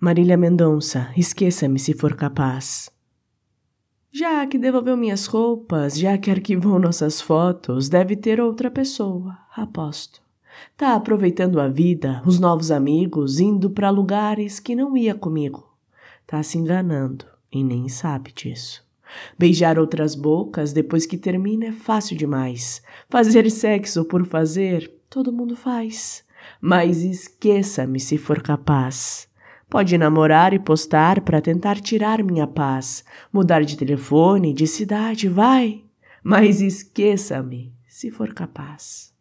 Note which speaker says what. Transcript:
Speaker 1: Marília Mendonça, esqueça-me se for capaz. Já que devolveu minhas roupas, já que arquivou nossas fotos, deve ter outra pessoa, aposto. Tá aproveitando a vida, os novos amigos, indo para lugares que não ia comigo. Tá se enganando e nem sabe disso. Beijar outras bocas depois que termina é fácil demais. Fazer sexo por fazer,
Speaker 2: todo mundo faz.
Speaker 1: Mas esqueça-me se for capaz. Pode namorar e postar para tentar tirar minha paz, mudar de telefone, de cidade, vai. Mas esqueça-me, se for capaz.